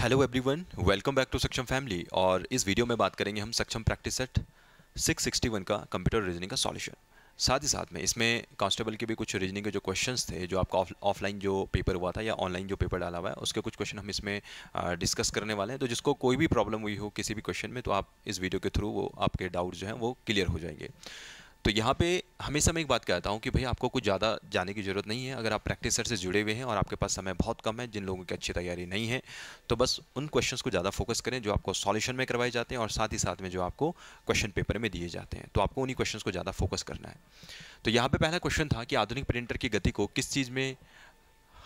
hello everyone welcome back to Saksham family और इस video में बात करेंगे हम सक्षम प्रैक्टिस सेट 661 का कंप्यूटर रीजनिंग का सॉल्यूशन साथ ही साथ में इसमें कांस्टेबल के भी कुछ रीजनिंग के जो क्वेश्चंस थे जो आपका ऑफलाइन जो पेपर हुआ था या ऑनलाइन जो पेपर डाला हुआ है उसके कुछ क्वेश्चन हम इसमें डिस्कस करने वाले हैं तो जिसको कोई भी प्रॉब्लम हुई हो किसी भी क्वेश्चन में तो आप इस वीडियो के थ्रू वो आपके डाउट जो हैं वो क्लियर हो जाएंगे तो यहाँ पे हमेशा मैं एक बात कहता हूँ कि भाई आपको कुछ ज़्यादा जाने की ज़रूरत नहीं है अगर आप प्रैक्टिसर से जुड़े हुए हैं और आपके पास समय बहुत कम है जिन लोगों की अच्छी तैयारी नहीं है तो बस उन क्वेश्चंस को ज़्यादा फोकस करें जो आपको सॉल्यूशन में करवाए जाते हैं और साथ ही साथ में जो आपको क्वेश्चन पेपर में दिए जाते हैं तो आपको उन्हीं क्वेश्चन को ज़्यादा फोकस करना है तो यहाँ पर पहला क्वेश्चन था कि आधुनिक प्रिंटर की गति को किस चीज़ में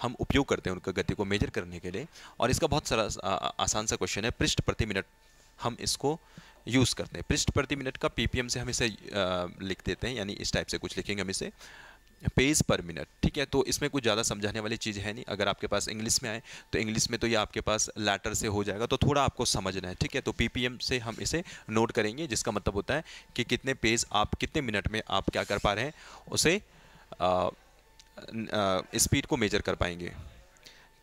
हम उपयोग करते हैं उनका गति को मेजर करने के लिए और इसका बहुत सारा आसान सा क्वेश्चन है पृष्ठ प्रति मिनट हम इसको यूज़ करते हैं पृष्ठ प्रति मिनट का पीपीएम से हम इसे लिख देते हैं यानी इस टाइप से कुछ लिखेंगे हम इसे पेज पर मिनट ठीक है तो इसमें कुछ ज़्यादा समझाने वाली चीज़ है नहीं अगर आपके पास इंग्लिश में आए तो इंग्लिश में तो ये आपके पास लैटर से हो जाएगा तो थोड़ा आपको समझना है ठीक है तो पीपीएम से हम इसे नोट करेंगे जिसका मतलब होता है कि कितने पेज आप कितने मिनट में आप क्या कर पा रहे हैं उसे स्पीड को मेजर कर पाएंगे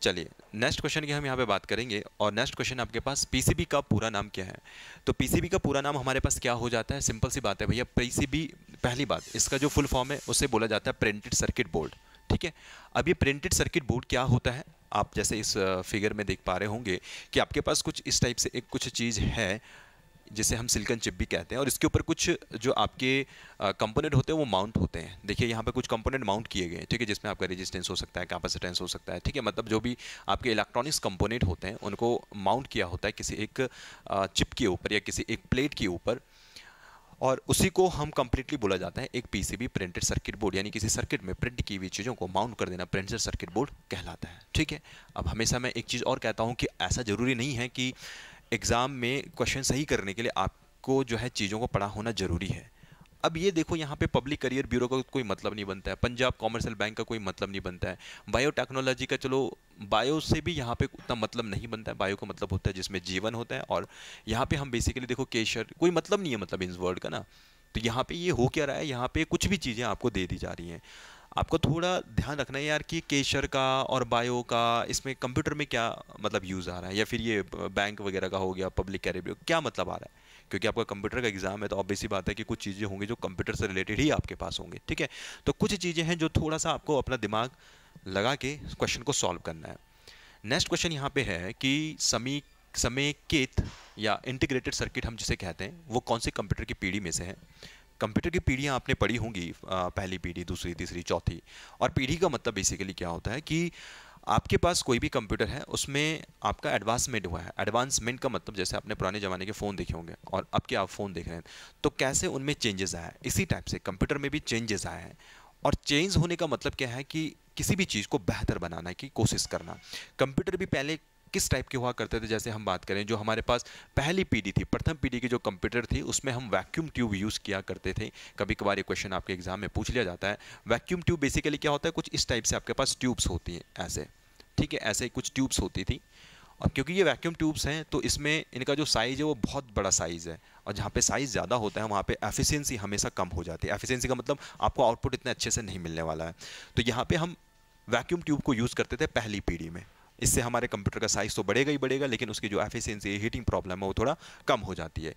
चलिए नेक्स्ट क्वेश्चन की हम यहाँ पे बात करेंगे और नेक्स्ट क्वेश्चन आपके पास पीसीबी का पूरा नाम क्या है तो पीसीबी का पूरा नाम हमारे पास क्या हो जाता है सिंपल सी बात है भैया पीसीबी पहली बात इसका जो फुल फॉर्म है उसे बोला जाता है प्रिंटेड सर्किट बोर्ड ठीक है अब ये प्रिंटेड सर्किट बोर्ड क्या होता है आप जैसे इस फिगर में देख पा रहे होंगे कि आपके पास कुछ इस टाइप से एक कुछ चीज़ है जिसे हम सिल्कन चिप भी कहते हैं और इसके ऊपर कुछ जो आपके कंपोनेंट होते हैं वो माउंट होते हैं देखिए यहाँ पर कुछ कंपोनेंट माउंट किए गए हैं ठीक है जिसमें आपका रेजिस्टेंस हो सकता है कैपेसिटेंस हो सकता है ठीक है मतलब जो भी आपके इलेक्ट्रॉनिक्स कंपोनेंट होते हैं उनको माउंट किया होता है किसी एक चिप के ऊपर या किसी एक प्लेट के ऊपर और उसी को हम कम्प्लीटली बोला जाता है एक पीसीबी प्रिंटेड सर्किट बोर्ड यानी किसी सर्किट में प्रिंट की हुई चीज़ों को माउंट कर देना प्रिंटेड सर्किट बोर्ड कहलाता है ठीक है अब हमेशा मैं एक चीज़ और कहता हूँ कि ऐसा ज़रूरी नहीं है कि एग्ज़ाम में क्वेश्चन सही करने के लिए आपको जो है चीज़ों को पढ़ा होना ज़रूरी है अब ये देखो यहाँ पे पब्लिक करियर ब्यूरो का कोई मतलब नहीं बनता है पंजाब कॉमर्शियल बैंक का कोई मतलब नहीं बनता है बायोटेक्नोलॉजी का चलो बायो से भी यहाँ पे उतना मतलब नहीं बनता है बायो का मतलब होता है जिसमें जीवन होता है और यहाँ पे हम बेसिकली देखो केशर कोई मतलब नहीं है मतलब इन वर्ड का ना तो यहाँ पे ये हो क्या रहा है यहाँ पे कुछ भी चीज़ें आपको दे दी जा रही हैं आपको थोड़ा ध्यान रखना है यार कि केशर का और बायो का इसमें कंप्यूटर में क्या मतलब यूज़ आ रहा है या फिर ये बैंक वगैरह का हो गया पब्लिक कैरियर क्या मतलब आ रहा है क्योंकि आपका कंप्यूटर का एग्जाम है तो ही बात है कि कुछ चीज़ें होंगी जो कंप्यूटर से रिलेटेड ही आपके पास होंगे ठीक है तो कुछ चीज़ें हैं जो थोड़ा सा आपको अपना दिमाग लगा के क्वेश्चन को सॉल्व करना है नेक्स्ट क्वेश्चन यहाँ पे है कि समी समेकित या इंटीग्रेटेड सर्किट हम जिसे कहते हैं वो कौन से कंप्यूटर की पीढ़ी में से है कंप्यूटर की पीढ़ियाँ आपने पढ़ी होंगी पहली पीढ़ी दूसरी तीसरी चौथी और पीढ़ी का मतलब बेसिकली क्या होता है कि आपके पास कोई भी कंप्यूटर है उसमें आपका एडवांसमेंट हुआ है एडवांसमेंट का मतलब जैसे आपने पुराने ज़माने के फ़ोन देखे होंगे और अब के आप फ़ोन देख रहे हैं तो कैसे उनमें चेंजेस आया है इसी टाइप से कंप्यूटर में भी चेंजेस आए हैं और चेंज होने का मतलब क्या है कि किसी भी चीज़ को बेहतर बनाने की कोशिश करना कंप्यूटर भी पहले किस टाइप के हुआ करते थे जैसे हम बात करें जो हमारे पास पहली पीढ़ी थी प्रथम पीढ़ी की जो कंप्यूटर थी उसमें हम वैक्यूम ट्यूब यूज़ किया करते थे कभी कभार ये क्वेश्चन आपके एग्जाम में पूछ लिया जाता है वैक्यूम ट्यूब बेसिकली क्या होता है कुछ इस टाइप से आपके पास ट्यूब्स होती हैं ऐसे ठीक है ऐसे कुछ ट्यूब्स होती थी और क्योंकि ये वैक्यूम ट्यूब्स हैं तो इसमें इनका जो साइज़ है वो बहुत बड़ा साइज़ है और जहाँ पे साइज़ ज़्यादा होता है वहाँ पे एफिशिएंसी हमेशा कम हो जाती है एफिशिएंसी का मतलब आपको आउटपुट इतने अच्छे से नहीं मिलने वाला है तो यहाँ पे हम वैक्यूम ट्यूब को यूज़ करते थे पहली पीढ़ी में इससे हमारे कंप्यूटर का साइज़ तो बढ़ेगा ही बढ़ेगा लेकिन उसकी जो एफिशिएंसी हीटिंग प्रॉब्लम है वो थोड़ा कम हो जाती है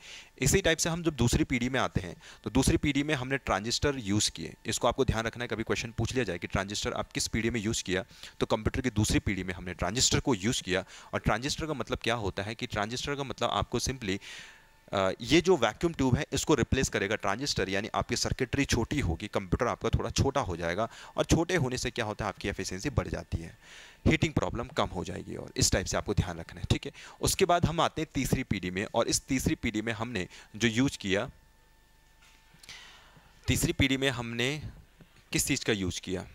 इसी टाइप से हम जब दूसरी पीढ़ी में आते हैं तो दूसरी पीढ़ी में हमने ट्रांजिस्टर यूज़ किए इसको आपको ध्यान रखना है कभी क्वेश्चन पूछ लिया जाए कि ट्रांजिस्टर आप किस पीढ़ी में यूज़ किया तो कंप्यूटर की दूसरी पीढ़ी में हमने ट्रांजिस्टर को यूज़ किया और ट्रांजिस्टर का मतलब क्या होता है कि ट्रांजिस्टर का मतलब आपको सिंपली ये जो वैक्यूम ट्यूब है इसको रिप्लेस करेगा ट्रांजिस्टर यानी आपकी सर्किटरी छोटी होगी कंप्यूटर आपका थोड़ा छोटा हो जाएगा और छोटे होने से क्या होता है आपकी एफिशिएंसी बढ़ जाती है हीटिंग प्रॉब्लम कम हो जाएगी और इस टाइप से आपको ध्यान रखना है ठीक है उसके बाद हम आते हैं तीसरी पीढ़ी में और इस तीसरी पीढ़ी में हमने जो यूज किया तीसरी पीढ़ी में हमने किस चीज़ का यूज किया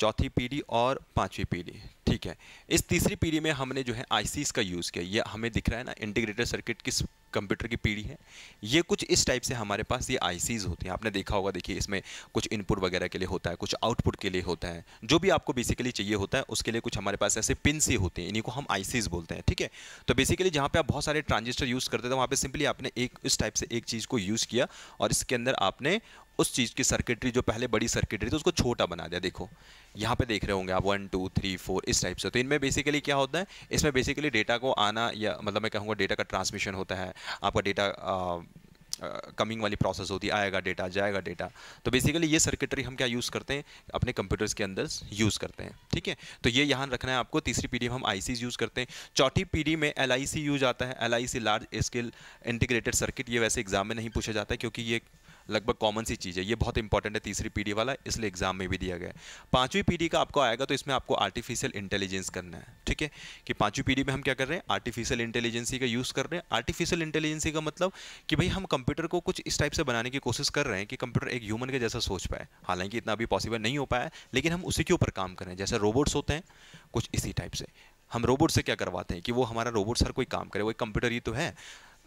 चौथी पीढ़ी और पांचवी पीढ़ी ठीक है इस तीसरी पीढ़ी में हमने जो है आई का यूज़ किया ये हमें दिख रहा है ना इंटीग्रेटेड सर्किट किस कंप्यूटर की पीढ़ी है ये कुछ इस टाइप से हमारे पास ये आई होती हैं आपने देखा होगा देखिए इसमें कुछ इनपुट वगैरह के लिए होता है कुछ आउटपुट के लिए होता है जो भी आपको बेसिकली चाहिए होता है उसके लिए कुछ हमारे पास ऐसे पिन से होते हैं इन्हीं को हम आई बोलते हैं ठीक है तो बेसिकली जहाँ पर आप बहुत सारे ट्रांजिस्टर यूज़ करते थे वहाँ पर सिंपली आपने एक इस टाइप से एक चीज़ को यूज़ किया और इसके अंदर आपने उस चीज़ की सर्किटरी जो पहले बड़ी सर्किटरी थी उसको छोटा बना दिया देखो यहाँ पे देख रहे होंगे आप वन टू थ्री फोर इस टाइप से तो इनमें बेसिकली क्या होता है इसमें बेसिकली डेटा को आना या मतलब मैं कहूँगा डेटा का ट्रांसमिशन होता है आपका डेटा कमिंग वाली प्रोसेस होती है आएगा डेटा जाएगा डेटा तो बेसिकली ये सर्किटरी हम क्या यूज़ करते हैं अपने कंप्यूटर्स के अंदर यूज़ करते हैं ठीक है तो ये यहाँ रखना है आपको तीसरी पीढ़ी में हम आई यूज़ करते हैं चौथी पीढ़ी में एल यूज आता है L large scale integrated circuit ये वैसे एग्जाम में नहीं पूछा जाता है क्योंकि ये लगभग कॉमन सी चीज़ है ये बहुत इंपॉर्टेंट है तीसरी पीढ़ी वाला इसलिए एग्जाम में भी दिया गया है पाँचवीं पीढ़ी का आपको आएगा तो इसमें आपको आर्टिफिशियल इंटेलिजेंस करना है ठीक है कि पाँचवीं पीढ़ी में हम क्या कर रहे हैं आर्टिफिशियल इंटेलिजेंसी का यूज़ कर रहे हैं आर्टिफिशियल इंटेलिजेंसी का मतलब कि भाई हम कंप्यूटर को कुछ इस टाइप से बनाने की कोशिश कर रहे हैं कि कंप्यूटर एक ह्यूमन के जैसा सोच पाए हालांकि इतना अभी पॉसिबल नहीं हो पाया लेकिन हम उसी के ऊपर काम कर रहे हैं जैसे रोबोट्स होते हैं कुछ इसी टाइप से हम रोबोट से क्या करवाते हैं कि वो हमारा रोबोट सर कोई काम करे वो कंप्यूटर ही तो है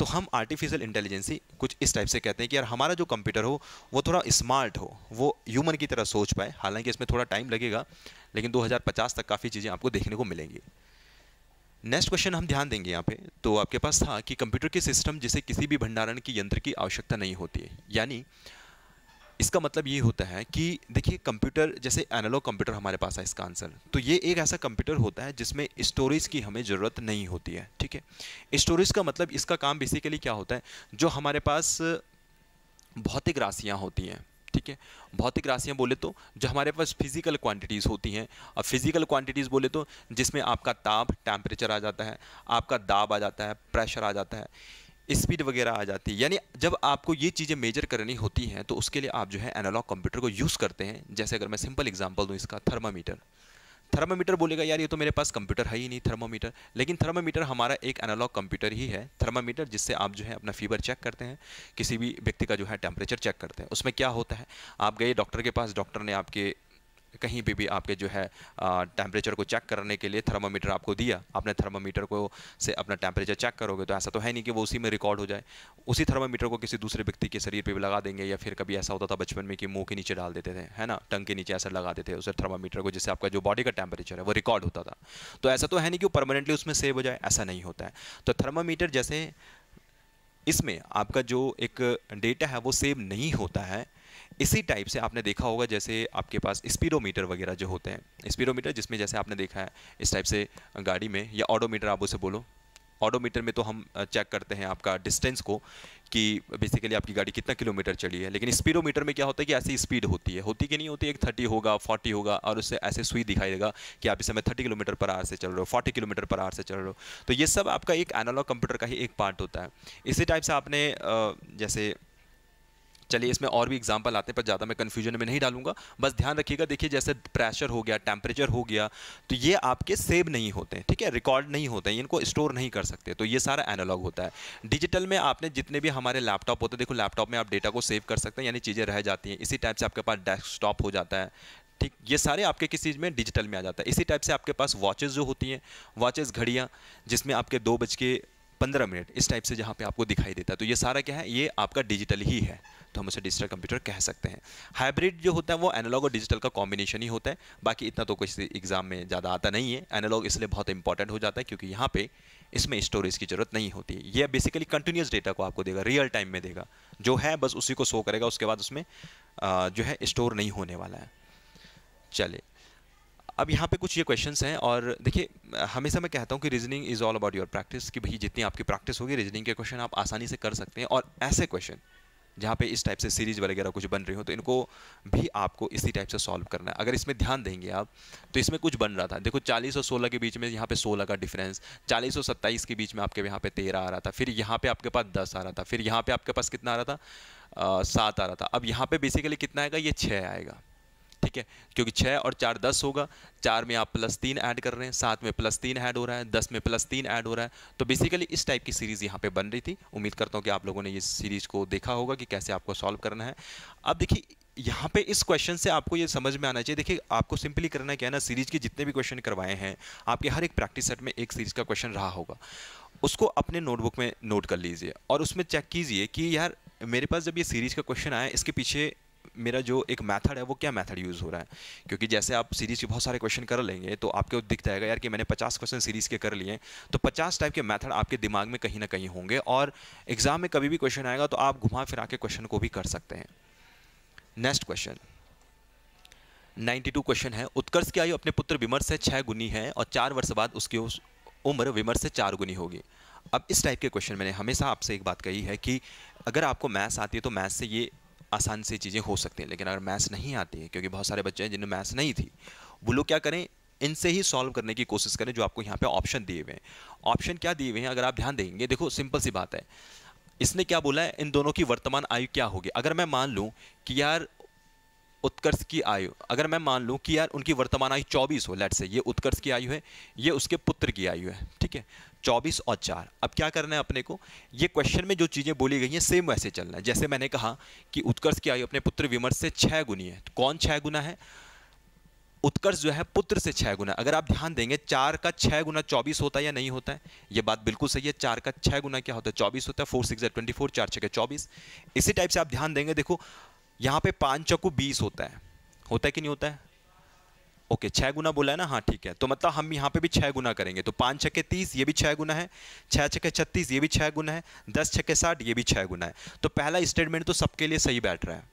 तो हम आर्टिफिशियल इंटेलिजेंसी कुछ इस टाइप से कहते हैं कि यार हमारा जो कंप्यूटर हो वो थोड़ा स्मार्ट हो वो ह्यूमन की तरह सोच पाए हालांकि इसमें थोड़ा टाइम लगेगा लेकिन 2050 तक काफ़ी चीज़ें आपको देखने को मिलेंगी नेक्स्ट क्वेश्चन हम ध्यान देंगे यहाँ पे तो आपके पास था कि कंप्यूटर के सिस्टम जिसे किसी भी भंडारण की यंत्र की आवश्यकता नहीं होती है यानी इसका मतलब ये होता है कि देखिए कंप्यूटर जैसे एनालॉग कंप्यूटर हमारे पास है इसका आंसर तो ये एक ऐसा कंप्यूटर होता है जिसमें स्टोरेज की हमें ज़रूरत नहीं होती है ठीक है स्टोरेज का मतलब इसका काम बेसिकली क्या होता है जो हमारे पास भौतिक राशियाँ होती हैं ठीक है भौतिक राशियाँ बोले तो जो हमारे पास फिजिकल क्वांटिटीज़ होती हैं और फिजिकल क्वांटिटीज़ बोले तो जिसमें आपका ताप टेम्परेचर आ जाता है आपका दाब आ जाता है प्रेशर आ जाता है स्पीड वगैरह आ जाती है यानी जब आपको ये चीज़ें मेजर करनी होती हैं तो उसके लिए आप जो है एनालॉग कंप्यूटर को यूज़ करते हैं जैसे अगर मैं सिंपल एग्जांपल दूँ इसका थर्मामीटर थर्मामीटर बोलेगा यार ये तो मेरे पास कंप्यूटर है ही नहीं थर्मामीटर लेकिन थर्मामीटर हमारा एक एनालॉग कंप्यूटर ही है थर्मामीटर जिससे आप जो है अपना फीवर चेक करते हैं किसी भी व्यक्ति का जो है टेम्परेचर चेक करते हैं उसमें क्या होता है आप गए डॉक्टर के पास डॉक्टर ने आपके कहीं भी भी आपके जो है टेम्परेचर को चेक करने के लिए थर्मामीटर आपको दिया आपने थर्मामीटर को से अपना टेम्परेचर चेक करोगे तो ऐसा तो है नहीं कि वो उसी में रिकॉर्ड हो जाए उसी थर्मामीटर को किसी दूसरे व्यक्ति के शरीर पर भी लगा देंगे या फिर कभी ऐसा होता था बचपन में कि मुँह के नीचे डाल देते थे है ना टंग के नीचे ऐसा लगा थे उसे थर्मामीटर को जिससे आपका जो बॉडी का टेम्परेचर है वो रिकॉर्ड होता था तो ऐसा तो है नहीं कि वो परमानेंटली उसमें सेव हो जाए ऐसा नहीं होता है तो थर्मामीटर जैसे इसमें आपका जो एक डेटा है वो सेव नहीं होता है इसी टाइप से आपने देखा होगा जैसे आपके पास स्पीडोमीटर वगैरह जो होते हैं स्पीडोमीटर जिसमें जैसे आपने देखा है इस टाइप से गाड़ी में या ऑडोमीटर आप उसे बोलो ऑडोमीटर में तो हम चेक करते हैं आपका डिस्टेंस को कि बेसिकली आपकी गाड़ी कितना किलोमीटर चली है लेकिन स्पीडोमीटर में क्या होता है कि ऐसी स्पीड होती है होती कि नहीं होती एक थर्टी होगा फोर्टी होगा और उससे ऐसे सुई दिखाई देगा कि आप इस समय थर्टी किलोमीटर पर आर से चल रहे हो फोर्टी किलोमीटर पर आर से चल रहे हो तो ये सब आपका एक एनालॉग कंप्यूटर का ही एक पार्ट होता है इसी टाइप से आपने जैसे चलिए इसमें और भी एग्जाम्पल आते हैं पर ज़्यादा मैं कन्फ्यूजन में नहीं डालूंगा बस ध्यान रखिएगा देखिए जैसे प्रेशर हो गया टेम्परेचर हो गया तो ये आपके सेव नहीं होते ठीक है रिकॉर्ड नहीं होते इनको स्टोर नहीं कर सकते तो ये सारा एनालॉग होता है डिजिटल में आपने जितने भी हमारे लैपटॉप होते हैं देखो लैपटॉप में आप डेटा को सेव कर सकते हैं यानी चीज़ें रह जाती हैं इसी टाइप से आपके पास डेस्कटॉप हो जाता है ठीक ये सारे आपके किस चीज़ में डिजिटल में आ जाता है इसी टाइप से आपके पास वॉचेज़ जो होती हैं वॉचेज़ घड़ियाँ जिसमें आपके दो बज के पंद्रह मिनट इस टाइप से जहाँ पे आपको दिखाई देता है तो ये सारा क्या है ये आपका डिजिटल ही है तो हम उसे डिजिटल कंप्यूटर कह सकते हैं हाइब्रिड जो होता है वो एनालॉग और डिजिटल का कॉम्बिनेशन ही होता है बाकी इतना तो कुछ एग्जाम में ज़्यादा आता नहीं है एनालॉग इसलिए बहुत इंपॉर्टेंट हो जाता है क्योंकि यहाँ पे इसमें स्टोरेज की ज़रूरत नहीं होती यह बेसिकली कंटिन्यूस डेटा को आपको देगा रियल टाइम में देगा जो है बस उसी को शो करेगा उसके बाद उसमें जो है स्टोर नहीं होने वाला है चले अब यहाँ पे कुछ ये क्वेश्चंस हैं और देखिए हमेशा मैं कहता हूँ कि reasoning is all about your practice कि भाई जितनी आपकी प्रैक्टिस होगी रीजनिंग के क्वेश्चन आप आसानी से कर सकते हैं और ऐसे क्वेश्चन जहाँ पे इस टाइप से सीरीज वगैरह कुछ बन रही हो तो इनको भी आपको इसी टाइप से सॉल्व करना है अगर इसमें ध्यान देंगे आप तो इसमें कुछ बन रहा था देखो 40 और 16 के बीच में यहाँ पे 16 का डिफरेंस 40 और 27 के बीच में आपके यहाँ पे 13 आ रहा था फिर यहाँ पे आपके पास 10 आ रहा था फिर यहाँ पे आपके पास कितना आ रहा था सात आ रहा था अब यहाँ पर बेसिकली कितना आएगा ये छः आएगा ठीक है क्योंकि छः और चार दस होगा चार में आप प्लस तीन ऐड कर रहे हैं सात में प्लस तीन ऐड हो रहा है दस में प्लस तीन ऐड हो रहा है तो बेसिकली इस टाइप की सीरीज़ यहाँ पे बन रही थी उम्मीद करता हूँ कि आप लोगों ने ये सीरीज़ को देखा होगा कि कैसे आपको सॉल्व करना है अब देखिए यहाँ पे इस क्वेश्चन से आपको ये समझ में आना चाहिए देखिए आपको सिंपली करना क्या है ना सीरीज के जितने भी क्वेश्चन करवाए हैं आपके हर एक प्रैक्टिस सेट में एक सीरीज का क्वेश्चन रहा होगा उसको अपने नोटबुक में नोट कर लीजिए और उसमें चेक कीजिए कि यार मेरे पास जब ये सीरीज का क्वेश्चन आया इसके पीछे मेरा जो एक मेथड है वो क्या मेथड यूज़ हो रहा है क्योंकि जैसे आप सीरीज़ के बहुत सारे क्वेश्चन कर लेंगे तो आपको दिख जाएगा यार कि मैंने पचास क्वेश्चन सीरीज़ के कर लिए तो पचास टाइप के मैथड आपके दिमाग में कहीं ना कहीं होंगे और एग्ज़ाम में कभी भी क्वेश्चन आएगा तो आप घुमा फिरा के क्वेश्चन को भी कर सकते हैं नेक्स्ट क्वेश्चन 92 क्वेश्चन है उत्कर्ष की आयु अपने पुत्र विमर्श से छः गुनी है और चार वर्ष बाद उसकी उस उम्र विमर्श से चार गुनी होगी अब इस टाइप के क्वेश्चन मैंने हमेशा आपसे एक बात कही है कि अगर आपको मैथ्स आती है तो मैथ्स से ये आसान से चीज़ें हो सकती हैं लेकिन अगर मैथ्स नहीं आती है क्योंकि बहुत सारे बच्चे हैं जिन्हें मैथ्स नहीं थी वो लोग क्या करें इनसे ही सॉल्व करने की कोशिश करें जो आपको यहाँ पे ऑप्शन दिए हुए हैं ऑप्शन क्या दिए हुए हैं अगर आप ध्यान देंगे देखो सिंपल सी बात है इसने क्या बोला है इन दोनों की वर्तमान आयु क्या होगी अगर मैं मान लूँ कि यार उत्कर्ष की आयु अगर मैं मान लूँ कि यार उनकी वर्तमान आयु चौबीस हो लेट से ये उत्कर्ष की आयु है ये उसके पुत्र की आयु है ठीक है चौबीस और चार अब क्या करना है अपने को ये क्वेश्चन में जो चीज़ें बोली गई हैं सेम वैसे चलना है जैसे मैंने कहा कि उत्कर्ष की आयु अपने पुत्र विमर्श से छः गुनी है तो कौन छः गुना है उत्कर्ष जो है पुत्र से छः गुना अगर आप ध्यान देंगे चार का छः गुना चौबीस होता है या नहीं होता है ये बात बिल्कुल सही है चार का छः गुना क्या होता है चौबीस होता है फोर सिक्स ट्वेंटी फोर चार छः चौबीस इसी टाइप से आप ध्यान देंगे देखो यहाँ पे पाँच चौको बीस होता है होता है कि नहीं होता है ओके छः गुना बोला है ना हाँ ठीक है तो मतलब हम यहाँ पे भी छः गुना करेंगे तो पाँच छके तीस ये भी छः गुना है छः छके छत्तीस ये भी छः गुना है दस छके साठ ये भी छः गुना है तो पहला स्टेटमेंट तो सबके लिए सही बैठ रहा है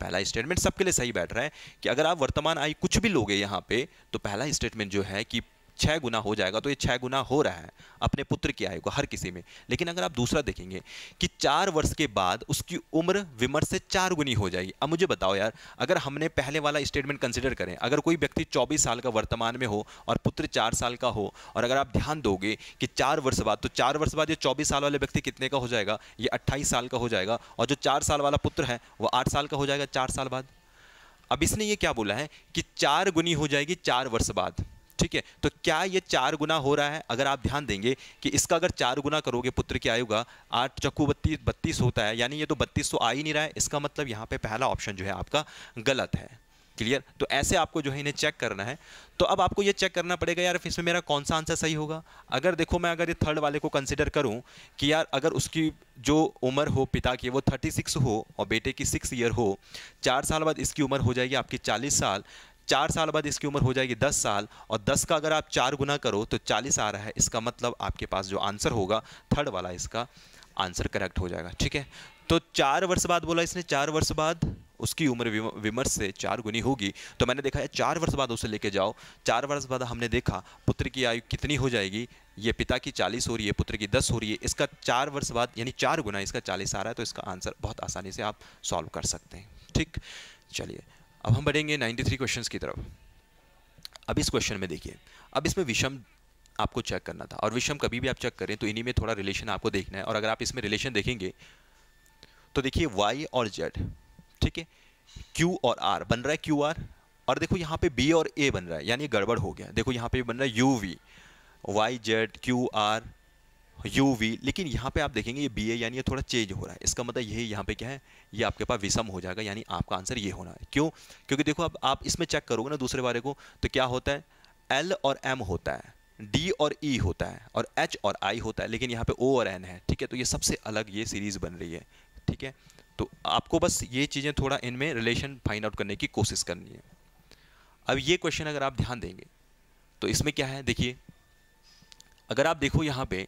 पहला स्टेटमेंट सबके लिए सही बैठ रहा है कि अगर आप वर्तमान आई कुछ भी लोगे यहाँ पे तो पहला स्टेटमेंट जो है कि छः गुना हो जाएगा तो ये छः गुना हो रहा है अपने पुत्र की आयु को हर किसी में लेकिन अगर आप दूसरा देखेंगे कि चार वर्ष के बाद उसकी उम्र विमर्श से चार गुनी हो जाएगी अब मुझे बताओ यार अगर हमने पहले वाला स्टेटमेंट कंसिडर करें अगर कोई व्यक्ति चौबीस साल का वर्तमान में हो और पुत्र चार साल का हो और अगर आप ध्यान दोगे कि चार वर्ष बाद तो चार वर्ष बाद ये चौबीस साल वाले व्यक्ति कितने का हो जाएगा ये अट्ठाईस साल का हो जाएगा और जो चार साल वाला पुत्र है वो आठ साल का हो जाएगा चार साल बाद अब इसने ये क्या बोला है कि चार गुनी हो जाएगी चार वर्ष बाद ठीक है तो क्या ये चार गुना हो रहा है अगर आप ध्यान देंगे कि इसका अगर चार गुना करोगे पुत्र की आयु का आठ चक्कू बत्तीस बत्तीस होता है यानी ये तो बत्तीस तो आ ही नहीं रहा है इसका मतलब यहाँ पे पहला ऑप्शन जो है आपका गलत है क्लियर तो ऐसे आपको जो है इन्हें चेक करना है तो अब आपको ये चेक करना पड़ेगा यार इसमें मेरा कौन सा आंसर सही होगा अगर देखो मैं अगर ये थर्ड वाले को कंसिडर करूं कि यार अगर उसकी जो उम्र हो पिता की वो थर्टी सिक्स हो और बेटे की सिक्स ईयर हो चार साल बाद इसकी उम्र हो जाएगी आपकी चालीस साल चार साल बाद इसकी उम्र हो जाएगी दस साल और दस का अगर आप चार गुना करो तो चालीस आ रहा है इसका मतलब आपके पास जो आंसर होगा थर्ड वाला इसका आंसर करेक्ट हो जाएगा ठीक है तो चार वर्ष बाद बोला इसने चार वर्ष बाद उसकी उम्र विमर्श से चार गुनी होगी तो मैंने देखा है चार वर्ष बाद उसे लेके जाओ चार वर्ष बाद हमने देखा पुत्र की आयु कितनी हो जाएगी ये पिता की चालीस हो रही है पुत्र की दस हो रही है इसका चार वर्ष बाद यानी चार गुना इसका चालीस आ रहा है तो इसका आंसर बहुत आसानी से आप सॉल्व कर सकते हैं ठीक चलिए अब हम बढ़ेंगे 93 क्वेश्चंस की तरफ अब इस क्वेश्चन में देखिए अब इसमें विषम आपको चेक करना था और विषम कभी भी आप चेक करें तो इन्हीं में थोड़ा रिलेशन आपको देखना है और अगर आप इसमें रिलेशन देखेंगे तो देखिए वाई और जेड ठीक है क्यू और आर बन रहा है क्यू आर और देखो यहाँ पे बी और ए बन रहा है यानी गड़बड़ हो गया देखो यहाँ पे बन रहा है U V Y Z Q R U V लेकिन यहाँ पे आप देखेंगे ये बी ए यानी ये थोड़ा चेंज हो रहा है इसका मतलब यही यहाँ पे क्या है ये आपके पास विषम हो जाएगा यानी आपका आंसर ये होना है क्यों क्योंकि देखो अब आप इसमें चेक करोगे ना दूसरे बारे को तो क्या होता है एल और एम होता है डी और ई e होता है और एच और आई होता है लेकिन यहाँ पे ओ और एन है ठीक है तो ये सबसे अलग ये सीरीज़ बन रही है ठीक है तो आपको बस ये चीज़ें थोड़ा इनमें रिलेशन फाइंड आउट करने की कोशिश करनी है अब ये क्वेश्चन अगर आप ध्यान देंगे तो इसमें क्या है देखिए अगर आप देखो यहाँ पे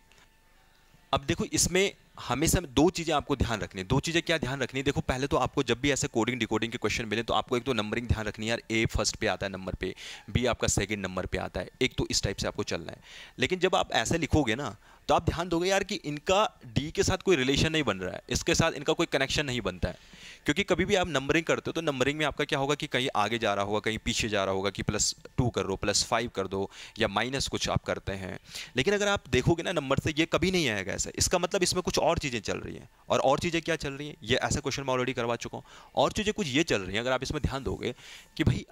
अब देखो इसमें हमेशा दो चीज़ें आपको ध्यान रखनी है दो चीज़ें क्या ध्यान रखनी है देखो पहले तो आपको जब भी ऐसे कोडिंग डिकोडिंग के क्वेश्चन मिले तो आपको एक तो नंबरिंग ध्यान रखनी है यार ए फर्स्ट पे आता है नंबर पे बी आपका सेकंड नंबर पे आता है एक तो इस टाइप से आपको चलना है लेकिन जब आप ऐसे लिखोगे ना तो आप ध्यान दोगे यार कि इनका डी के साथ कोई रिलेशन नहीं बन रहा है इसके साथ इनका कोई कनेक्शन नहीं बनता है क्योंकि कभी भी आप नंबरिंग करते हो तो नंबरिंग में आपका क्या होगा कि कहीं आगे जा रहा होगा कहीं पीछे जा रहा होगा कि प्लस टू कर दो प्लस फाइव कर दो या माइनस कुछ आप करते हैं लेकिन अगर आप देखोगे ना नंबर से ये कभी नहीं आएगा ऐसा इसका मतलब इसमें कुछ और चीज़ें चल रही हैं और और चीज़ें क्या चल रही हैं ये ऐसा क्वेश्चन मैं ऑलरेडी करवा चुका हूँ और चीज़ें कुछ ये चल रही हैं अगर आप इसमें ध्यान दोगे कि भाई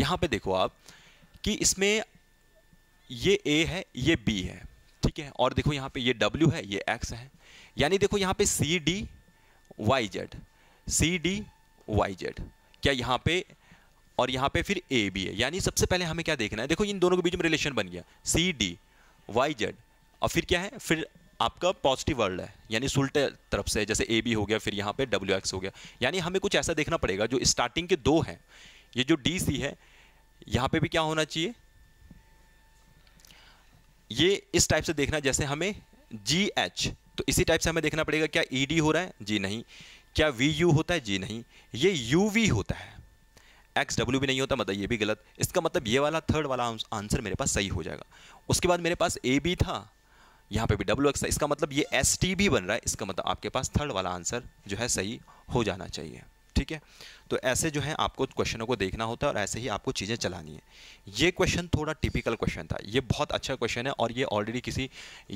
यहाँ पर देखो आप कि इसमें ये ए है ये बी है ठीक है और देखो यहाँ पे ये W है ये X है यानी देखो यहाँ पे C D Y Z C D Y Z क्या यहाँ पे और यहाँ पे फिर ए भी है यानी सबसे पहले हमें क्या देखना है देखो इन दोनों के बीच में रिलेशन बन गया सी डी वाई जेड और फिर क्या है फिर आपका पॉजिटिव वर्ल्ड है यानी उल्टे तरफ से जैसे ए बी हो गया फिर यहाँ पे डब्ल्यू एक्स हो गया यानी हमें कुछ ऐसा देखना पड़ेगा जो स्टार्टिंग के दो हैं ये जो डी सी है यहाँ पे भी क्या होना चाहिए ये इस टाइप से देखना जैसे हमें जी एच तो इसी टाइप से हमें देखना पड़ेगा क्या ई e डी हो रहा है जी नहीं क्या वी यू होता है जी नहीं ये यू वी होता है एक्स डब्ल्यू भी नहीं होता मतलब ये भी गलत इसका मतलब ये वाला थर्ड वाला आंसर मेरे पास सही हो जाएगा उसके बाद मेरे पास ए बी था यहाँ पे भी डब्ल्यू एक्स था इसका मतलब ये एस टी भी बन रहा है इसका मतलब आपके पास थर्ड वाला आंसर जो है सही हो जाना चाहिए ठीक है तो ऐसे जो है आपको क्वेश्चनों को देखना होता है और ऐसे ही आपको चीज़ें चलानी है ये क्वेश्चन थोड़ा टिपिकल क्वेश्चन था ये बहुत अच्छा क्वेश्चन है और ये ऑलरेडी किसी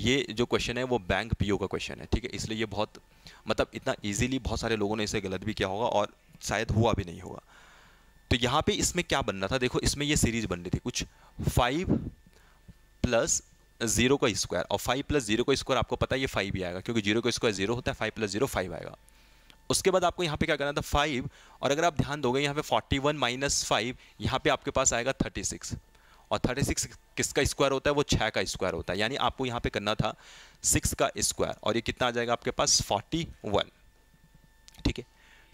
ये जो क्वेश्चन है वो बैंक पीओ का क्वेश्चन है ठीक है इसलिए ये बहुत मतलब इतना ईजिली बहुत सारे लोगों ने इसे गलत भी किया होगा और शायद हुआ भी नहीं होगा तो यहाँ पे इसमें क्या बन रहा था देखो इसमें ये सीरीज बन रही थी कुछ फाइव प्लस जीरो का स्क्वायर और फाइव प्लस जीरो का स्क्वायर आपको पता है ये फाइव ही आएगा क्योंकि जीरो का स्क्वायर जीरो होता है फाइव प्लस जीरो फाइव आएगा उसके बाद आपको यहाँ पे क्या करना था फाइव और अगर आप ध्यान दोगे यहाँ पे फोर्टी वन माइनस फाइव यहाँ पे आपके पास आएगा थर्टी सिक्स और थर्टी सिक्स किसका स्क्वायर होता है वो छः का स्क्वायर होता है यानी आपको यहाँ पे करना था सिक्स का स्क्वायर और ये कितना आ जाएगा आपके पास फोर्टी वन ठीक है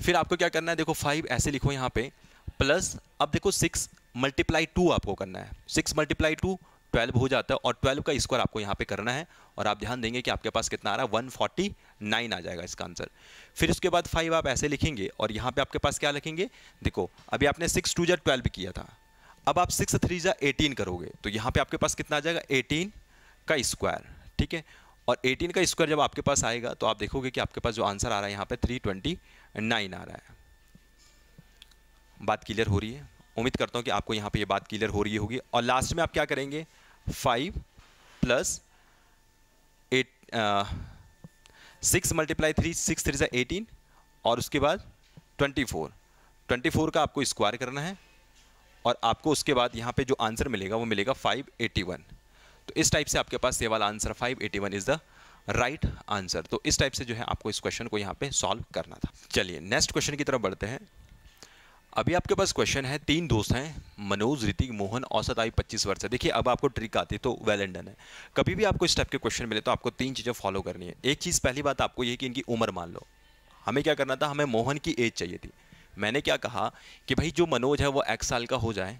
फिर आपको क्या करना है देखो फाइव ऐसे लिखो यहाँ पे प्लस अब देखो सिक्स मल्टीप्लाई टू आपको करना है सिक्स मल्टीप्लाई टू ट्वेल्व हो जाता है और ट्वेल्व का स्क्वायर आपको यहाँ पे करना है और आप ध्यान देंगे कि आपके पास कितना आ रहा है वन फोर्टी नाइन आ जाएगा इसका आंसर फिर उसके बाद फाइव आप ऐसे लिखेंगे और यहाँ पे आपके पास क्या लिखेंगे देखो अभी आपने सिक्स टू जै ट्वेल्व किया था अब आप सिक्स थ्री जै एटीन करोगे तो यहाँ पे आपके पास कितना आ जाएगा एटीन का स्क्वायर ठीक है और एटीन का स्क्वायर जब आपके पास आएगा तो आप देखोगे कि आपके पास जो आंसर आ रहा है यहाँ पे नाइन आ रहा है बात क्लियर हो रही है उम्मीद करता हूँ कि आपको यहाँ पे ये यह बात क्लियर हो रही होगी और लास्ट में आप क्या करेंगे five plus eight six multiply three six three eighteen और उसके बाद ट्वेंटी फोर ट्वेंटी फोर का आपको स्क्वायर करना है और आपको उसके बाद यहाँ पे जो आंसर मिलेगा वो मिलेगा फाइव एटी वन तो इस टाइप से आपके पास ये वाला answer five eighty one is the right answer तो इस टाइप से जो है आपको इस क्वेश्चन को यहाँ पे सॉल्व करना था चलिए नेक्स्ट क्वेश्चन की तरफ बढ़ते हैं अभी आपके पास क्वेश्चन है तीन दोस्त हैं मनोज ऋतिक मोहन औसत आयु 25 वर्ष है देखिए अब आपको ट्रिक आती है तो वेल एंड डन है कभी भी आपको इस टाइप के क्वेश्चन मिले तो आपको तीन चीज़ें फॉलो करनी है एक चीज़ पहली बात आपको ये कि इनकी उम्र मान लो हमें क्या करना था हमें मोहन की एज चाहिए थी मैंने क्या कहा कि भाई जो मनोज है वो एक्स साल का हो जाए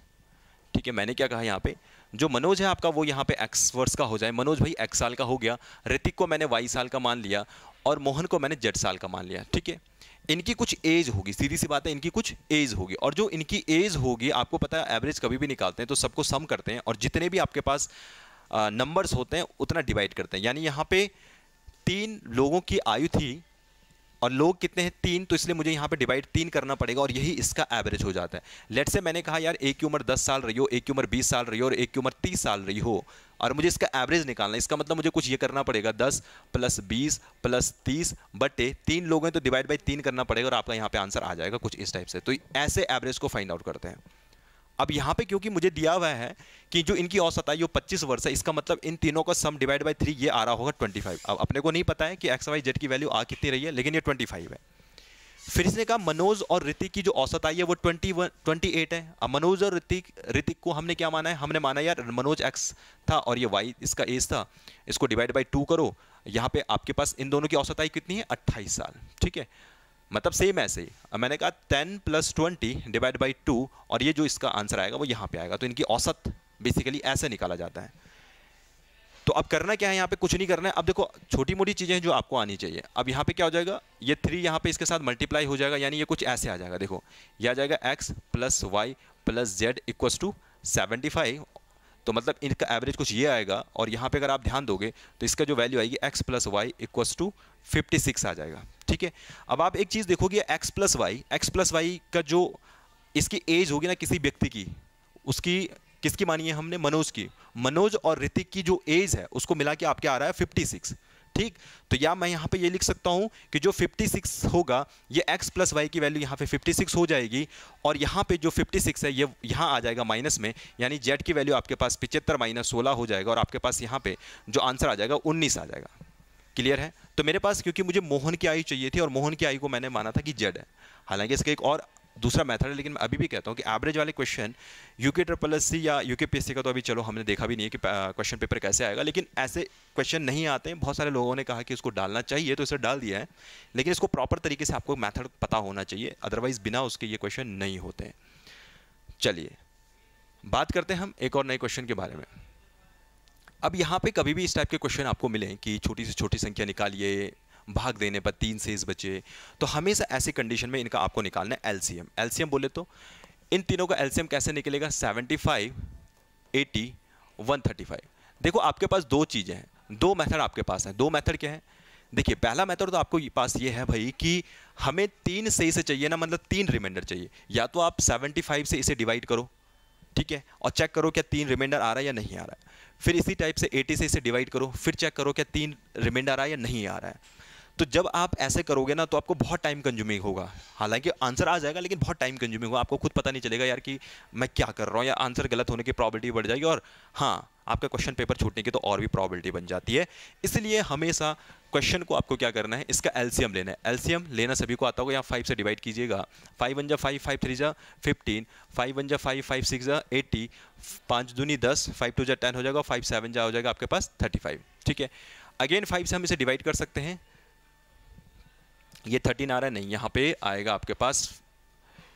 ठीक है मैंने क्या कहा यहाँ पे जो मनोज है आपका वो यहाँ पे एक्स वर्ष का हो जाए मनोज भाई एक्स साल का हो गया ऋतिक को मैंने वाई साल का मान लिया और मोहन को मैंने जेड साल का मान लिया ठीक है इनकी कुछ एज होगी सीधी सी बात है इनकी कुछ एज होगी और जो इनकी एज होगी आपको पता है एवरेज कभी भी निकालते हैं तो सबको सम करते हैं और जितने भी आपके पास नंबर्स होते हैं उतना डिवाइड करते हैं यानी यहाँ पे तीन लोगों की आयु थी और लोग कितने हैं तीन तो इसलिए मुझे यहाँ पे डिवाइड तीन करना पड़ेगा और यही इसका एवरेज हो जाता है लेट से मैंने कहा यार एक की उम्र दस साल रही हो एक की उम्र बीस साल रही हो और एक की उम्र तीस साल रही हो और मुझे इसका एवरेज निकालना इसका मतलब मुझे कुछ ये करना पड़ेगा दस प्लस बीस प्लस तीस बटे तीन लोग हैं तो डिवाइड बाई तीन करना पड़ेगा और आपका यहाँ पर आंसर आ जाएगा कुछ इस टाइप से तो ऐसे एवरेज को फाइंड आउट करते हैं अब यहाँ पे क्योंकि मुझे दिया हुआ है कि जो इनकी औसत आई वो 25 वर्ष है इसका मतलब इन तीनों का सम डिवाइड बाई थ्री ये आ रहा होगा 25 अब अपने को नहीं पता है कि एक्स वाई जेड की वैल्यू आ कितनी रही है लेकिन ये 25 है फिर इसने कहा मनोज और ऋतिक की जो औसत आई है वो ट्वेंटी वन ट्वेंटी एट है अब मनोज और ऋतिक ऋतिक को हमने क्या माना है हमने माना यार मनोज एक्स था और ये वाई इसका एज था इसको डिवाइड बाई टू करो यहाँ पे आपके पास इन दोनों की औसत आई कितनी है अट्ठाईस साल ठीक है मतलब सेम ऐसे ही मैंने कहा ten plus twenty divide by two और ये जो इसका आंसर आएगा वो यहाँ पे आएगा तो इनकी औसत बेसिकली ऐसे निकाला जाता है तो अब करना क्या है यहाँ पे कुछ नहीं करना है अब देखो छोटी मोटी चीज़ें हैं जो आपको आनी चाहिए अब यहाँ पे क्या हो जाएगा ये थ्री यहाँ पे इसके साथ मल्टीप्लाई हो जाएगा यानी ये कुछ ऐसे आ जाएगा देखो ये आ जाएगा X plus Y plus Z equals to seventy five तो मतलब इनका एवरेज कुछ ये आएगा और यहाँ पे अगर आप ध्यान दोगे तो इसका जो वैल्यू आएगी X plus Y equals to fifty six आ जाएगा ठीक है अब आप एक चीज़ देखोगे X plus Y X plus Y का जो इसकी एज होगी ना किसी व्यक्ति की उसकी किसकी मानिए हमने मनोज की मनोज और ऋतिक की जो एज है उसको मिला के आपके आ रहा है फिफ्टी सिक्स ठीक तो या मैं यहाँ पे ये लिख सकता हूँ कि जो 56 होगा ये x प्लस वाई की वैल्यू यहाँ पे 56 हो जाएगी और यहाँ पे जो 56 है ये यहाँ आ जाएगा माइनस में यानी z की वैल्यू आपके पास पिचहत्तर माइनस सोलह हो जाएगा और आपके पास यहाँ पे जो आंसर आ जाएगा 19 आ जाएगा क्लियर है तो मेरे पास क्योंकि मुझे मोहन की आई चाहिए थी और मोहन की आई को मैंने माना था कि जेड है हालांकि इसका एक और दूसरा मेथड है लेकिन मैं अभी भी कहता हूँ कि एवरेज वाले question U K triple S C या यूके पी का तो अभी चलो हमने देखा भी नहीं है कि क्वेश्चन पेपर कैसे आएगा लेकिन ऐसे क्वेश्चन नहीं आते हैं बहुत सारे लोगों ने कहा कि इसको डालना चाहिए तो इसे डाल दिया है लेकिन इसको प्रॉपर तरीके से आपको मैथड पता होना चाहिए अदरवाइज़ बिना उसके ये क्वेश्चन नहीं होते चलिए बात करते हैं हम एक और नए क्वेश्चन के बारे में अब यहाँ पे कभी भी इस टाइप के क्वेश्चन आपको मिले कि छोटी से छोटी संख्या निकालिए भाग देने पर तीन से इस बचे तो हमेशा ऐसी कंडीशन में इनका आपको निकालना है एलसीएम एलसीएम बोले तो इन तीनों का एलसीएम कैसे निकलेगा 75, 80, 135 देखो आपके पास दो चीज़ें हैं दो मेथड आपके पास हैं दो मेथड क्या है देखिए पहला मेथड तो आपको पास ये है भाई कि हमें तीन से इसे चाहिए ना मतलब तीन रिमाइंडर चाहिए या तो आप फाइव से इसे डिवाइड करो ठीक है और चेक करो क्या तीन रिमाइंडर आ रहा है या नहीं आ रहा है फिर इसी टाइप से 80 से इसे डिवाइड करो फिर चेक करो क्या तीन रिमाइंडर आ रहा है या नहीं आ रहा है तो जब आप ऐसे करोगे ना तो आपको बहुत टाइम कंज्यूमिंग होगा हालांकि आंसर आ जाएगा लेकिन बहुत टाइम कंज्यूमिंग होगा आपको खुद पता नहीं चलेगा यार कि मैं क्या कर रहा हूँ या आंसर गलत होने की प्रॉबिलिटी बढ़ जाएगी और हाँ आपका क्वेश्चन पेपर छूटने की तो और भी प्रॉबिलिटी बन जाती है इसलिए हमेशा क्वेश्चन को आपको क्या करना है इसका एलसीएम लेना है एलसीएम लेना सभी को आता होगा यहाँ फाइव से डिवाइड कीजिएगा फाइव वन जा फाइव फाइव थ्री जा फिफ्टीन फाइव वन जा फाइव फाइव सिक्स जा एट्टी पाँच दूनी दस फाइव टू जा टेन हो जाएगा फाइव सेवन जा हो जाएगा आपके पास थर्टी फाइव ठीक है अगेन फाइव से हम इसे डिवाइड कर सकते हैं ये थर्टीन आ रहा है नहीं यहाँ पे आएगा आपके पास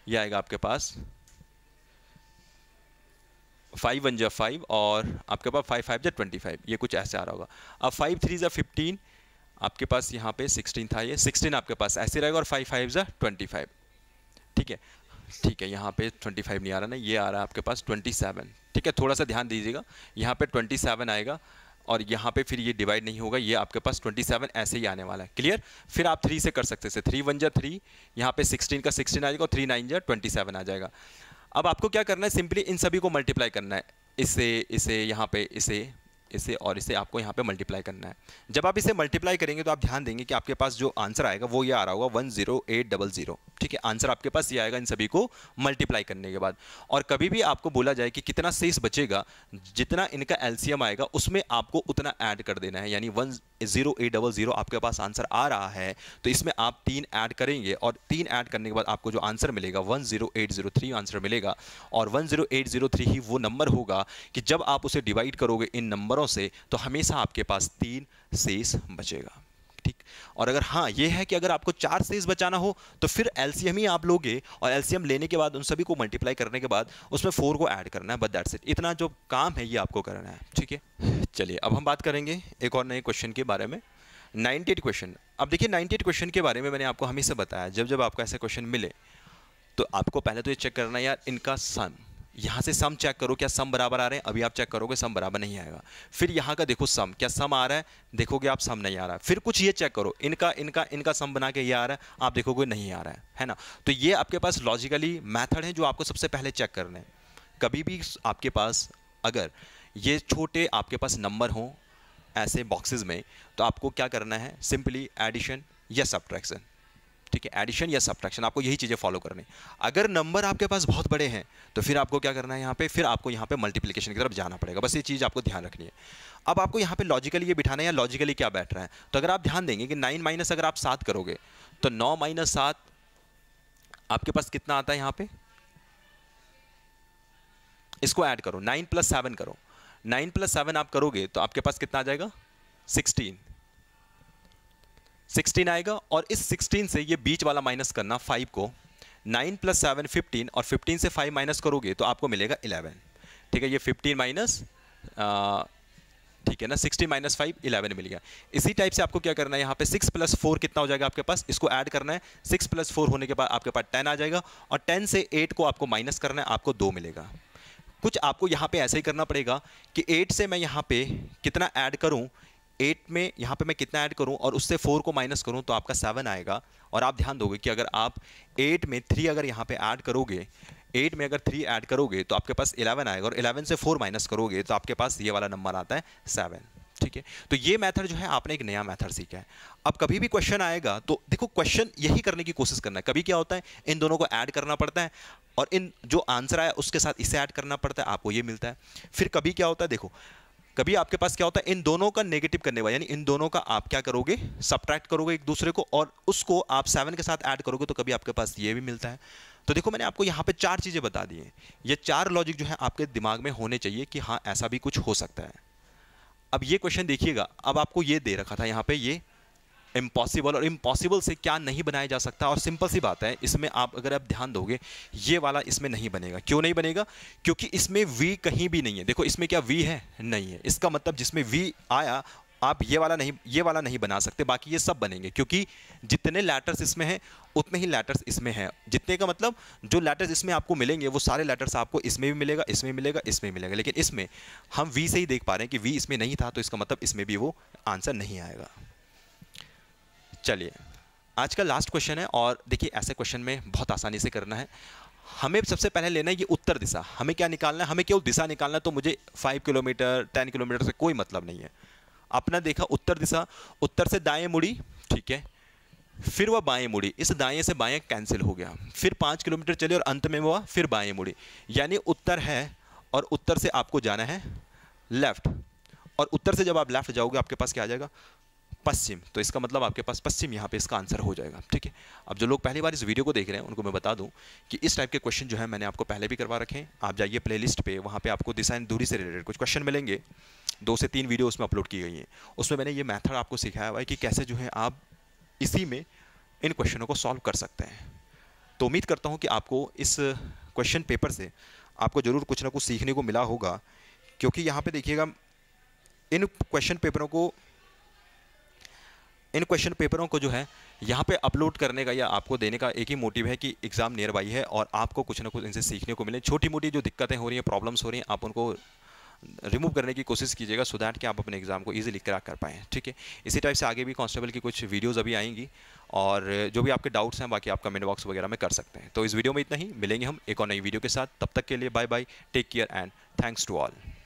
ये आएगा आपके पास फाइव वन जा फाइव और आपके पास फाइव फाइव जै ट्वेंटी फाइव ये कुछ ऐसे आ रहा होगा अब फाइव थ्री ज़ा फिफ्टीन आपके पास यहाँ पे सिक्सटीन था ये सिक्सटीन आपके पास ऐसे रहेगा और फाइव फाइव ज़ा ट्वेंटी फाइव ठीक है ठीक है यहाँ पे फाइव नहीं आ रहा ना ये आ रहा है आपके पास ट्वेंटी सेवन ठीक है थोड़ा सा ध्यान दीजिएगा यहाँ पे सेवन आएगा और यहाँ पे फिर ये डिवाइड नहीं होगा ये आपके पास 27 ऐसे ही आने वाला है क्लियर फिर आप थ्री से कर सकते थे थ्री वन जा थ्री यहाँ पे 16 का 16 आ जाएगा और थ्री नाइन जा ट्वेंटी आ जाएगा अब आपको क्या करना है सिंपली इन सभी को मल्टीप्लाई करना है इसे इसे यहाँ पे इसे इसे और इसे आपको यहाँ पे मल्टीप्लाई करना है जब आप इसे मल्टीप्लाई करेंगे तो आप ध्यान देंगे कि आपके पास जो आंसर आएगा वो ये आ रहा होगा one zero eight double zero ठीक है आंसर आपके पास ये आएगा इन सभी को मल्टीप्लाई करने के बाद और कभी भी आपको बोला जाए कि कितना सेस बचेगा जितना इनका एल्सियम आएगा उसमें आपको उतना ऐड कर देना है यानी one zero eight double zero आपके पास आंसर आ रहा है तो इसमें आप तीन ऐड करेंगे और तीन ऐड करने के बाद आपको जो आंसर मिलेगा one zero eight zero three answer मिलेगा और one zero eight zero three ही वो नंबर होगा कि जब आप उसे डिवाइड करोगे इन नंबरों से तो हमेशा आपके पास तीन शेष बचेगा और अगर हाँ ये है कि अगर आपको चार सेज बचाना हो तो फिर एलसीएम ही आप लोगे और एलसीएम लेने के बाद उन सभी को मल्टीप्लाई करने के बाद उसमें फोर को ऐड करना है बट दैट्स इट इतना जो काम है ये आपको करना है ठीक है चलिए अब हम बात करेंगे एक और नए क्वेश्चन के बारे में 98 क्वेश्चन अब देखिए 98 क्वेश्चन के बारे में मैंने आपको हमेशा बताया जब जब आपको ऐसे क्वेश्चन मिले तो आपको पहले तो ये चेक करना यार इनका सन यहाँ से सम चेक करो क्या सम बराबर आ रहे हैं अभी आप चेक करोगे सम बराबर नहीं आएगा फिर यहाँ का देखो सम क्या सम आ रहा है देखोगे आप सम नहीं आ रहा है फिर कुछ ये चेक करो इनका इनका इनका सम बना के ये आ रहा है आप देखोगे नहीं आ रहा है है ना तो ये आपके पास लॉजिकली मैथड है जो आपको सबसे पहले चेक करने कभी भी आपके पास अगर ये छोटे आपके पास नंबर हों ऐसे बॉक्सेज में तो आपको क्या करना है सिंपली एडिशन या सब्ट्रैक्शन ठीक है एडिशन या सब्ट्रैक्शन आपको यही चीज़ें फॉलो करनी अगर नंबर आपके पास बहुत बड़े हैं तो फिर आपको क्या करना है यहाँ पे फिर आपको यहाँ पे मल्टीप्लिकेशन की तरफ जाना पड़ेगा बस ये चीज़ आपको ध्यान रखनी है अब आपको यहाँ पे लॉजिकली ये बिठाना है या लॉजिकली क्या बैठ रहा है तो अगर आप ध्यान देंगे कि नाइन माइनस अगर आप सात करोगे तो नौ माइनस सात आपके पास कितना आता है यहाँ पे इसको ऐड करो नाइन प्लस सेवन करो नाइन प्लस सेवन आप करोगे तो आपके पास कितना आ जाएगा सिक्सटीन 16 आएगा और इस 16 से ये बीच वाला माइनस करना 5 को 9 प्लस सेवन फिफ्टीन और 15 से 5 माइनस करोगे तो आपको मिलेगा 11 ठीक है ये 15 माइनस ठीक है ना 16 माइनस फाइव इलेवन मिल गया इसी टाइप से आपको क्या करना है यहाँ पे 6 प्लस फोर कितना हो जाएगा आपके पास इसको ऐड करना है 6 प्लस फोर होने के बाद आपके पास 10 आ जाएगा और 10 से 8 को आपको माइनस करना है आपको दो मिलेगा कुछ आपको यहाँ पे ऐसे ही करना पड़ेगा कि 8 से मैं यहाँ पे कितना ऐड करूँ एट में यहाँ पे मैं कितना ऐड करूँ और उससे फोर को माइनस करूँ तो आपका सेवन आएगा और आप ध्यान दोगे कि अगर आप एट में थ्री अगर यहाँ पे ऐड करोगे एट में अगर थ्री ऐड करोगे तो आपके पास इलेवन आएगा और इलेवन से फोर माइनस करोगे तो आपके पास ये वाला नंबर आता है सेवन ठीक है तो ये मैथड जो है आपने एक नया मैथड सीखा है अब कभी भी क्वेश्चन आएगा तो देखो क्वेश्चन यही करने की कोशिश करना है कभी क्या होता है इन दोनों को ऐड करना पड़ता है और इन जो आंसर आया उसके साथ इसे ऐड करना पड़ता है आपको ये मिलता है फिर कभी क्या होता है देखो कभी आपके पास क्या होता है इन दोनों का नेगेटिव करने वाला यानी इन दोनों का आप क्या करोगे सब्ट्रैक्ट करोगे एक दूसरे को और उसको आप सेवन के साथ ऐड करोगे तो कभी आपके पास ये भी मिलता है तो देखो मैंने आपको यहाँ पे चार चीज़ें बता दी हैं ये चार लॉजिक जो है आपके दिमाग में होने चाहिए कि हाँ ऐसा भी कुछ हो सकता है अब ये क्वेश्चन देखिएगा अब आपको ये दे रखा था यहाँ पे ये इम्पॉसिबल और इम्पॉसिबल से क्या नहीं बनाया जा सकता और सिंपल सी बात है इसमें आप अगर आप ध्यान दोगे ये वाला इसमें नहीं बनेगा क्यों नहीं बनेगा क्योंकि इसमें वी कहीं भी नहीं है देखो इसमें क्या वी है नहीं है इसका मतलब जिसमें वी आया आप ये वाला नहीं ये वाला नहीं बना सकते बाकी ये सब बनेंगे क्योंकि जितने लेटर्स इसमें हैं उतने ही लेटर्स इसमें हैं जितने का मतलब जो लेटर्स इसमें आपको मिलेंगे वो सारे लेटर्स आपको इसमें भी मिलेगा इसमें मिलेगा इसमें मिलेगा लेकिन इसमें हम वी से ही देख पा रहे हैं कि वी इसमें नहीं था तो इसका मतलब इसमें भी वो आंसर नहीं आएगा चलिए आज का लास्ट क्वेश्चन है और देखिए ऐसे क्वेश्चन में बहुत आसानी से करना है हमें सबसे पहले लेना है ये उत्तर दिशा हमें क्या निकालना है हमें केवल दिशा निकालना है तो मुझे फाइव किलोमीटर टेन किलोमीटर से कोई मतलब नहीं है अपना देखा उत्तर दिशा उत्तर से दाएँ मुड़ी ठीक है फिर वह बाएं मुड़ी इस दाएं से बाएं कैंसिल हो गया फिर पाँच किलोमीटर चले और अंत में हुआ फिर बाएं मुड़ी यानी उत्तर है और उत्तर से आपको जाना है लेफ्ट और उत्तर से जब आप लेफ्ट जाओगे आपके पास क्या आ जाएगा पश्चिम तो इसका मतलब आपके पास पश्चिम यहाँ पे इसका आंसर हो जाएगा ठीक है अब जो लोग पहली बार इस वीडियो को देख रहे हैं उनको मैं बता दूं कि इस टाइप के क्वेश्चन जो है मैंने आपको पहले भी करवा रखे हैं आप जाइए प्लेलिस्ट पे वहाँ पे आपको दिशा दूरी से रिलेटेड कुछ क्वेश्चन मिलेंगे दो से तीन वीडियो उसमें अपलोड की गई हैं उसमें मैंने ये मैथड आपको सिखाया हुआ है कि कैसे जो है आप इसी में इन क्वेश्चनों को सॉल्व कर सकते हैं तो उम्मीद करता हूँ कि आपको इस क्वेश्चन पेपर से आपको ज़रूर कुछ ना कुछ सीखने को मिला होगा क्योंकि यहाँ पे देखिएगा इन क्वेश्चन पेपरों को इन क्वेश्चन पेपरों को जो है यहाँ पे अपलोड करने का या आपको देने का एक ही मोटिव है कि एग्ज़ाम नियर बाई है और आपको कुछ ना कुछ इनसे सीखने को मिले छोटी मोटी जो दिक्कतें हो रही हैं प्रॉब्लम्स हो रही हैं आप उनको रिमूव करने की कोशिश कीजिएगा सो दैट कि आप अपने एग्ज़ाम को ईजिली क्रैक कर पाएँ ठीक है इसी टाइप से आगे भी कॉन्स्टेबल की कुछ वीडियोज़ अभी आएंगी और जो भी आपके डाउट्स हैं बाकी आप कमेंट बॉक्स वगैरह में कर सकते हैं तो इस वीडियो में इतना ही मिलेंगे हम एक और नई वीडियो के साथ तब तक के लिए bye bye take care and thanks to all